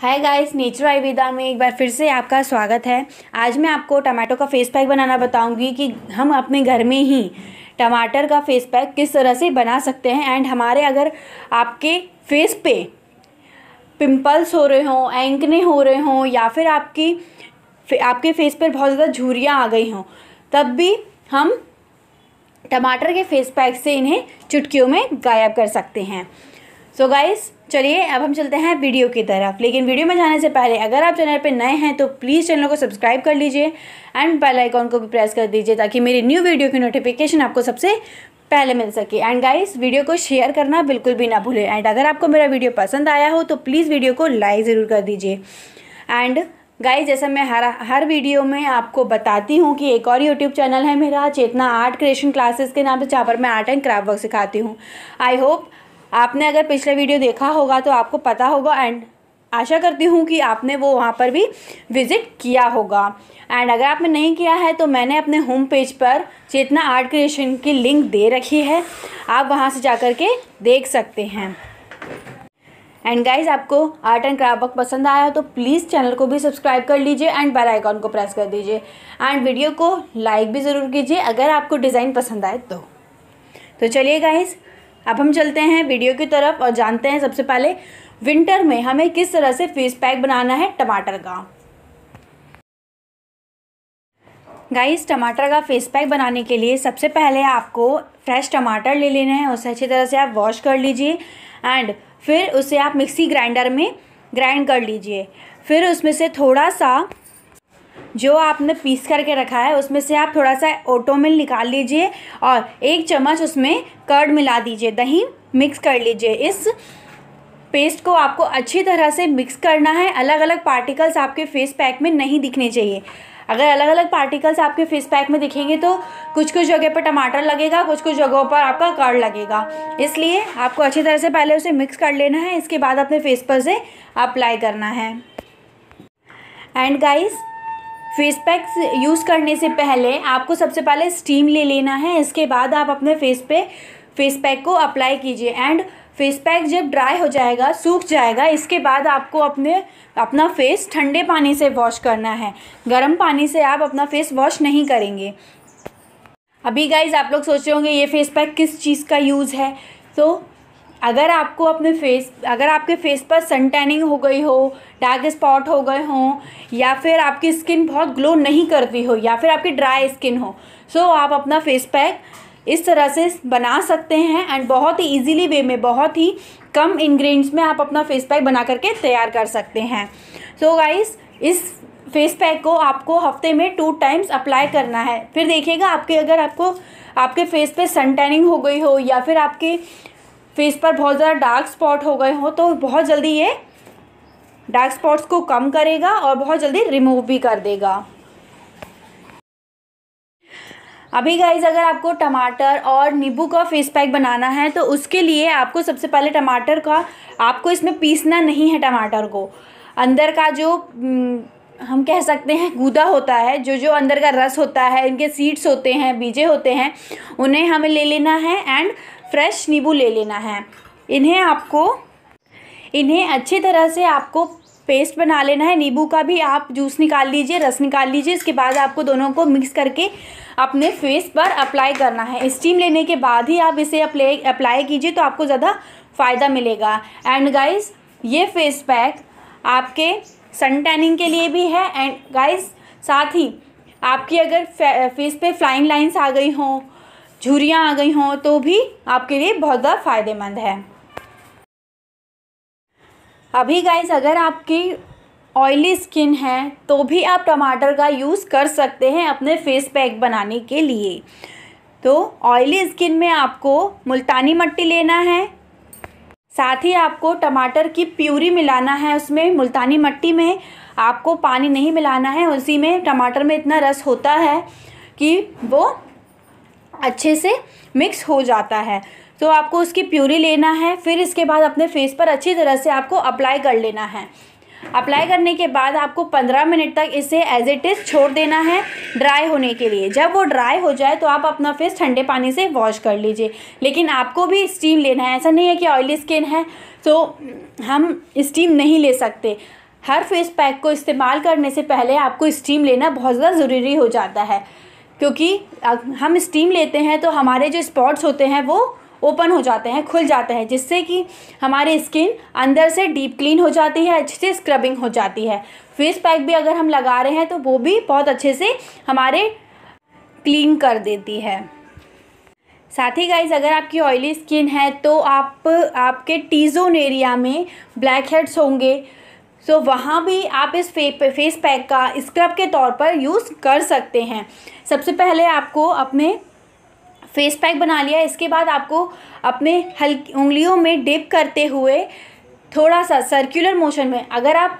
hi guys nature Ayurveda में एक बार फिर से आपका स्वागत है आज मैं आपको टमाटो का फेस पैक बनाना बताऊंगी कि हम अपने घर में ही टमाटर का फेस पैक किस तरह से बना सकते हैं एंड हमारे अगर आपके फेस पे पिंपल्स हो रहे हों एंकने हो रहे हों या फिर आपकी आपके फेस पर बहुत ज़्यादा झुरियाँ आ गई हों तब भी हम टमाटर के फेस पैक से इन्हें चुटकियों में गायब कर सकते हैं सो so गाइस चलिए अब हम चलते हैं वीडियो की तरफ लेकिन वीडियो में जाने से पहले अगर आप चैनल पर नए हैं तो प्लीज़ चैनल को सब्सक्राइब कर लीजिए एंड बेल आइकॉन को भी प्रेस कर दीजिए ताकि मेरी न्यू वीडियो की नोटिफिकेशन आपको सबसे पहले मिल सके एंड गाइस वीडियो को शेयर करना बिल्कुल भी ना भूलें एंड अगर आपको मेरा वीडियो पसंद आया हो तो प्लीज़ वीडियो को लाइक ज़रूर कर दीजिए एंड गाइस जैसा मैं हर हर वीडियो में आपको बताती हूँ कि एक और यूट्यूब चैनल है मेरा चेतना आर्ट क्रिएशन क्लासेस के नाम से जहाँ पर मैं आर्ट एंड क्राफ्ट वर्क सिखाती हूँ आई होप आपने अगर पिछला वीडियो देखा होगा तो आपको पता होगा एंड आशा करती हूँ कि आपने वो वहाँ पर भी विज़िट किया होगा एंड अगर आपने नहीं किया है तो मैंने अपने होम पेज पर चेतना आर्ट क्रिएशन की लिंक दे रखी है आप वहाँ से जा कर के देख सकते हैं एंड गाइज आपको आर्ट एंड क्राफ्ट वर्क पसंद आया तो प्लीज़ चैनल को भी सब्सक्राइब कर लीजिए एंड बेल आइकॉन को प्रेस कर दीजिए एंड वीडियो को लाइक भी ज़रूर कीजिए अगर आपको डिज़ाइन पसंद आए तो तो चलिए गाइज़ अब हम चलते हैं वीडियो की तरफ और जानते हैं सबसे पहले विंटर में हमें किस तरह से फेस पैक बनाना है टमाटर का गाइस टमाटर का फेस पैक बनाने के लिए सबसे पहले आपको फ्रेश टमाटर ले लेना है उसे अच्छी तरह से आप वॉश कर लीजिए एंड फिर उसे आप मिक्सी ग्राइंडर में ग्राइंड कर लीजिए फिर उसमें से थोड़ा सा जो आपने पीस करके रखा है उसमें से आप थोड़ा सा ओटोमिल निकाल लीजिए और एक चम्मच उसमें कर्ड मिला दीजिए दही मिक्स कर लीजिए इस पेस्ट को आपको अच्छी तरह से मिक्स करना है अलग अलग पार्टिकल्स आपके फेस पैक में नहीं दिखने चाहिए अगर अलग अलग पार्टिकल्स आपके फेस पैक में दिखेंगे तो कुछ कुछ जगह पर टमाटर लगेगा कुछ कुछ जगहों पर आपका कर्ड लगेगा इसलिए आपको अच्छी तरह से पहले उसे मिक्स कर लेना है इसके बाद अपने फेस पर से अप्लाई करना है and guys face pack use करने से पहले आपको सबसे पहले स्टीम ले लेना है इसके बाद आप अपने फेस पे फेस पैक को अप्लाई कीजिए एंड फेस पैक जब ड्राई हो जाएगा सूख जाएगा इसके बाद आपको अपने अपना फेस ठंडे पानी से वॉश करना है गर्म पानी से आप अपना फेस वॉश नहीं करेंगे अभी गाइज आप लोग सोच रहे होंगे ये फेस पैक किस चीज़ का यूज़ है तो अगर आपको अपने फेस अगर आपके फेस पर सन टैनिंग हो गई हो डार्क स्पॉट हो गए हों या फिर आपकी स्किन बहुत ग्लो नहीं करती हो या फिर आपकी ड्राई स्किन हो सो so, आप अपना फेस पैक इस तरह से बना सकते हैं एंड बहुत ही इजीली वे में बहुत ही कम इंग्रेडिएंट्स में आप अपना फेस पैक बना करके तैयार कर सकते हैं सो so, गाइस इस फेस पैक को आपको हफ्ते में टू टाइम्स अप्लाई करना है फिर देखिएगा आपके अगर आपको आपके फेस पे सन टैनिंग हो गई हो या फिर आपके फेस पर बहुत ज़्यादा डार्क स्पॉट हो गए हों तो बहुत जल्दी ये डार्क स्पॉट्स को कम करेगा और बहुत जल्दी रिमूव भी कर देगा अभी गाइज अगर आपको टमाटर और नींबू का फेस पैक बनाना है तो उसके लिए आपको सबसे पहले टमाटर का आपको इसमें पीसना नहीं है टमाटर को अंदर का जो हम्म, हम कह सकते हैं गूदा होता है जो जो अंदर का रस होता है इनके सीड्स होते हैं बीजे होते हैं उन्हें हमें ले लेना है एंड फ्रेश नींबू ले लेना है इन्हें आपको इन्हें अच्छी तरह से आपको पेस्ट बना लेना है नींबू का भी आप जूस निकाल लीजिए रस निकाल लीजिए इसके बाद आपको दोनों को मिक्स करके अपने फेस पर अप्लाई करना है स्टीम लेने के बाद ही आप इसे अप्लाई अप्लाई कीजिए तो आपको ज़्यादा फ़ायदा मिलेगा एंड गाइस ये फेस पैक आपके सन टैनिंग के लिए भी है एंड गाइस साथ ही आपकी अगर फेस पे फ्लाइंग लाइन्स आ गई हों झुरियाँ आ गई हों तो भी आपके लिए बहुत ज़्यादा फ़ायदेमंद है अभी गाइस अगर आपकी ऑयली स्किन है तो भी आप टमाटर का यूज़ कर सकते हैं अपने फेस पैक बनाने के लिए तो ऑयली स्किन में आपको मुल्तानी मट्टी लेना है साथ ही आपको टमाटर की प्यूरी मिलाना है उसमें मुल्तानी मट्टी में आपको पानी नहीं मिलाना है उसी में टमाटर में इतना रस होता है कि वो अच्छे से मिक्स हो जाता है तो आपको उसकी प्यूरी लेना है फिर इसके बाद अपने फेस पर अच्छी तरह से आपको अप्लाई कर लेना है अप्लाई करने के बाद आपको 15 मिनट तक इसे एज इट इज़ छोड़ देना है ड्राई होने के लिए जब वो ड्राई हो जाए तो आप अपना फेस ठंडे पानी से वॉश कर लीजिए लेकिन आपको भी स्टीम लेना है ऐसा नहीं है कि ऑयली स्किन है तो हम स्टीम नहीं ले सकते हर फेस पैक को इस्तेमाल करने से पहले आपको स्टीम लेना बहुत ज़्यादा ज़रूरी हो जाता है क्योंकि हम स्टीम लेते हैं तो हमारे जो स्पॉट्स होते हैं वो ओपन हो जाते हैं खुल जाते हैं जिससे कि हमारी स्किन अंदर से डीप क्लीन हो जाती है अच्छे से स्क्रबिंग हो जाती है फेस पैक भी अगर हम लगा रहे हैं तो वो भी बहुत अच्छे से हमारे क्लीन कर देती है साथ ही गाइज अगर आपकी ऑयली स्किन है तो आप आपके टीजोन एरिया में ब्लैक हेड्स होंगे सो so, वहाँ भी आप इस फे फेस पैक का स्क्रब के तौर पर यूज़ कर सकते हैं सबसे पहले आपको अपने फेस पैक बना लिया इसके बाद आपको अपने हल्की उंगलियों में डिप करते हुए थोड़ा सा सर्कुलर मोशन में अगर आप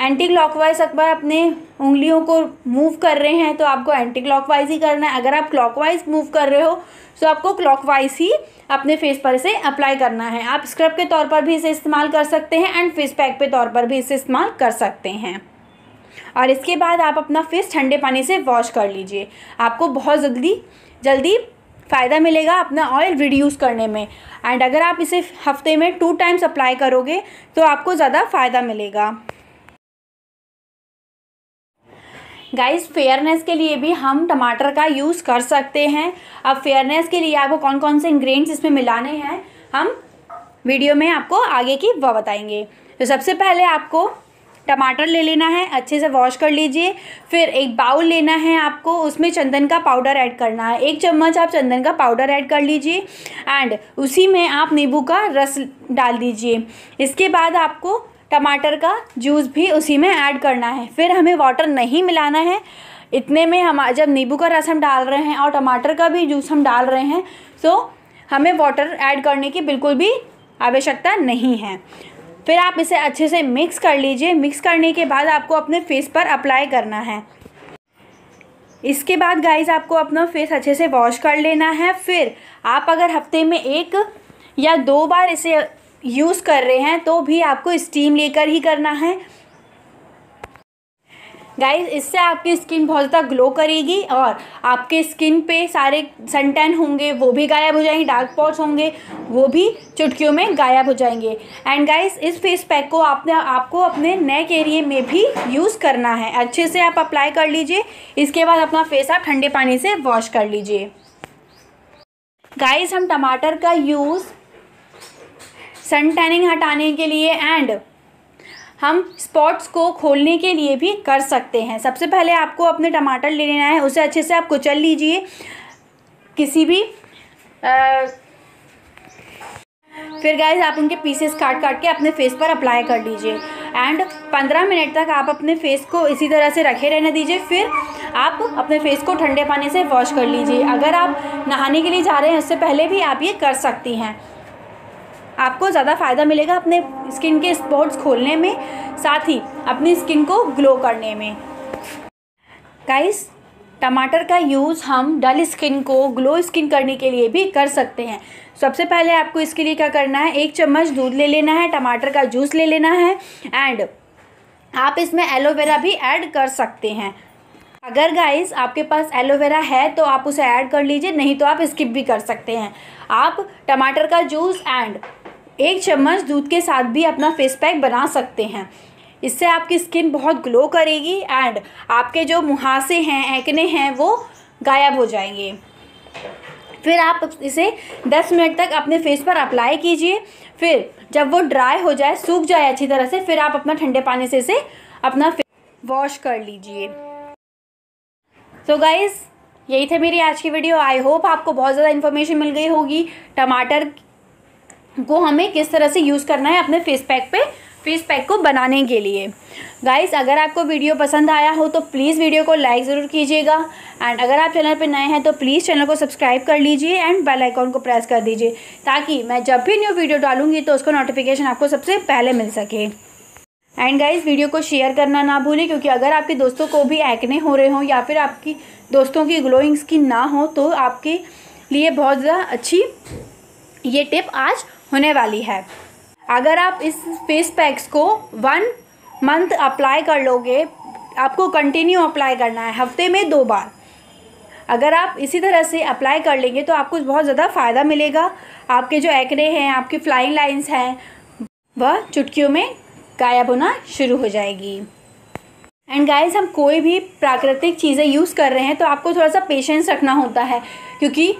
एंटी क्लॉकवाइज अखबार अपने उंगलियों को मूव कर रहे हैं तो आपको एंटी क्लॉकवाइज ही करना है अगर आप क्लॉकवाइज मूव कर रहे हो तो आपको क्लॉकवाइज ही अपने फेस पर इसे अप्लाई करना है आप स्क्रब के तौर पर भी इसे इस्तेमाल कर सकते हैं एंड फेस पैक के तौर पर भी इसे इस्तेमाल कर सकते हैं और इसके बाद आप अपना फेस ठंडे पानी से वॉश कर लीजिए आपको बहुत जल्दी जल्दी फ़ायदा मिलेगा अपना ऑयल रिड्यूस करने में एंड अगर आप इसे हफ्ते में टू टाइम्स अप्लाई करोगे तो आपको ज़्यादा फ़ायदा मिलेगा गाइस फेयरनेस के लिए भी हम टमाटर का यूज़ कर सकते हैं अब फेयरनेस के लिए आपको कौन कौन से इंग्रेडिएंट्स इसमें मिलाने हैं हम वीडियो में आपको आगे की वह बताएंगे तो सबसे पहले आपको टमाटर ले लेना है अच्छे से वॉश कर लीजिए फिर एक बाउल लेना है आपको उसमें चंदन का पाउडर ऐड करना है एक चम्मच आप चंदन का पाउडर ऐड कर लीजिए एंड उसी में आप नींबू का रस डाल दीजिए इसके बाद आपको टमाटर का जूस भी उसी में ऐड करना है फिर हमें वाटर नहीं मिलाना है इतने में हम जब नींबू का रस हम डाल रहे हैं और टमाटर का भी जूस हम डाल रहे हैं सो तो हमें वाटर ऐड करने की बिल्कुल भी आवश्यकता नहीं है फिर आप इसे अच्छे से मिक्स कर लीजिए मिक्स करने के बाद आपको अपने फेस पर अप्लाई करना है इसके बाद गाइस आपको अपना फेस अच्छे से वॉश कर लेना है फिर आप अगर हफ्ते में एक या दो बार इसे यूज़ कर रहे हैं तो भी आपको स्टीम लेकर ही करना है गाइस इससे आपकी स्किन बहुत ज़्यादा ग्लो करेगी और आपके स्किन पे सारे सनटैन होंगे वो भी गायब हो जाएंगे डार्क पॉट्स होंगे वो भी चुटकियों में गायब हो जाएंगे एंड गाइस इस फेस पैक को आपने आपको अपने नेक एरिए में भी यूज़ करना है अच्छे से आप अप्लाई कर लीजिए इसके बाद अपना फेस आप ठंडे पानी से वॉश कर लीजिए गाइस हम टमाटर का यूज़ सन टैनिंग हटाने के लिए एंड हम स्पॉट्स को खोलने के लिए भी कर सकते हैं सबसे पहले आपको अपने टमाटर ले लेना है उसे अच्छे से आप कुचल लीजिए किसी भी आ, फिर गैस आप उनके पीसेस काट काट के अपने फेस पर अप्लाई कर लीजिए एंड पंद्रह मिनट तक आप अपने फेस को इसी तरह से रखे रहने दीजिए फिर आप अपने फेस को ठंडे पानी से वॉश कर लीजिए अगर आप नहाने के लिए जा रहे हैं उससे पहले भी आप ये कर सकती हैं आपको ज़्यादा फ़ायदा मिलेगा अपने स्किन के स्पॉट्स खोलने में साथ ही अपनी स्किन को ग्लो करने में गाइस टमाटर का यूज़ हम डल स्किन को ग्लो स्किन करने के लिए भी कर सकते हैं सबसे पहले आपको इसके लिए क्या करना है एक चम्मच दूध ले लेना है टमाटर का जूस ले लेना है एंड आप इसमें एलोवेरा भी ऐड कर सकते हैं अगर गाइस आपके पास एलोवेरा है तो आप उसे ऐड कर लीजिए नहीं तो आप स्किप भी कर सकते हैं आप टमाटर का जूस एंड एक चम्मच दूध के साथ भी अपना फेस पैक बना सकते हैं इससे आपकी स्किन बहुत ग्लो करेगी एंड आपके जो मुहासे हैं एक्ने हैं वो गायब हो जाएंगे फिर आप इसे 10 मिनट तक अपने फेस पर अप्लाई कीजिए फिर जब वो ड्राई हो जाए सूख जाए अच्छी तरह से फिर आप अपना ठंडे पानी से इसे अपना वॉश कर लीजिए सो गाइज़ यही थे मेरी आज की वीडियो आई होप आपको बहुत ज़्यादा इन्फॉर्मेशन मिल गई होगी टमाटर को हमें किस तरह से यूज़ करना है अपने फेस पैक पे फेस पैक को बनाने के लिए गाइस अगर आपको वीडियो पसंद आया हो तो प्लीज़ वीडियो को लाइक ज़रूर कीजिएगा एंड अगर आप चैनल पर नए हैं तो प्लीज़ चैनल को सब्सक्राइब कर लीजिए एंड बेल आइकॉन को प्रेस कर दीजिए ताकि मैं जब भी न्यू वीडियो डालूंगी तो उसका नोटिफिकेशन आपको सबसे पहले मिल सके एंड गाइज़ वीडियो को शेयर करना ना भूलें क्योंकि अगर आपके दोस्तों को भी एक्ने हो रहे हों या फिर आपकी दोस्तों की ग्लोइंग स्किन ना हो तो आपके लिए बहुत ज़्यादा अच्छी ये टिप आज होने वाली है अगर आप इस फेस पैक्स को वन मंथ अप्लाई कर लोगे आपको कंटिन्यू अप्लाई करना है हफ्ते में दो बार अगर आप इसी तरह से अप्लाई कर लेंगे तो आपको बहुत ज़्यादा फ़ायदा मिलेगा आपके जो एक्ने हैं आपकी फ्लाइंग लाइंस हैं वह चुटकियों में गायब होना शुरू हो जाएगी एंड गाइस हम कोई भी प्राकृतिक चीज़ें यूज़ कर रहे हैं तो आपको थोड़ा सा पेशेंस रखना होता है क्योंकि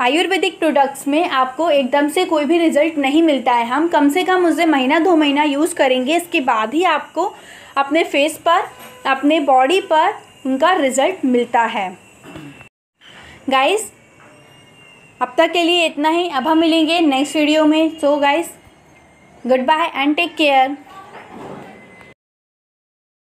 आयुर्वेदिक प्रोडक्ट्स में आपको एकदम से कोई भी रिजल्ट नहीं मिलता है हम कम से कम उसे महीना दो महीना यूज़ करेंगे इसके बाद ही आपको अपने फेस पर अपने बॉडी पर उनका रिजल्ट मिलता है गाइस अब तक के लिए इतना ही अब हम मिलेंगे नेक्स्ट वीडियो में so guys goodbye and take care